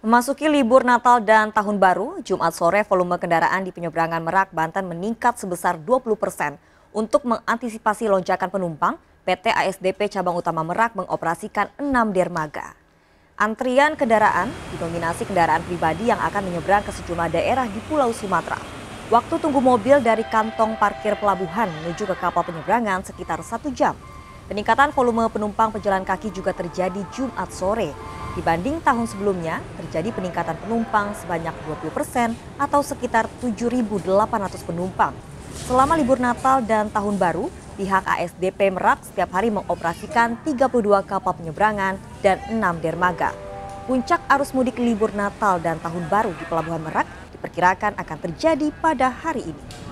Memasuki libur Natal dan Tahun Baru, Jumat sore volume kendaraan di penyeberangan Merak, Banten meningkat sebesar 20 persen. Untuk mengantisipasi lonjakan penumpang, PT ASDP Cabang Utama Merak mengoperasikan 6 dermaga. Antrian kendaraan didominasi kendaraan pribadi yang akan menyeberang ke sejumlah daerah di Pulau Sumatera. Waktu tunggu mobil dari kantong parkir pelabuhan menuju ke kapal penyeberangan sekitar satu jam. Peningkatan volume penumpang pejalan kaki juga terjadi Jumat sore. Dibanding tahun sebelumnya, terjadi peningkatan penumpang sebanyak 20 persen atau sekitar 7.800 penumpang. Selama libur Natal dan Tahun Baru, pihak ASDP Merak setiap hari mengoperasikan 32 kapal penyeberangan dan 6 dermaga. Puncak arus mudik libur Natal dan Tahun Baru di Pelabuhan Merak diperkirakan akan terjadi pada hari ini.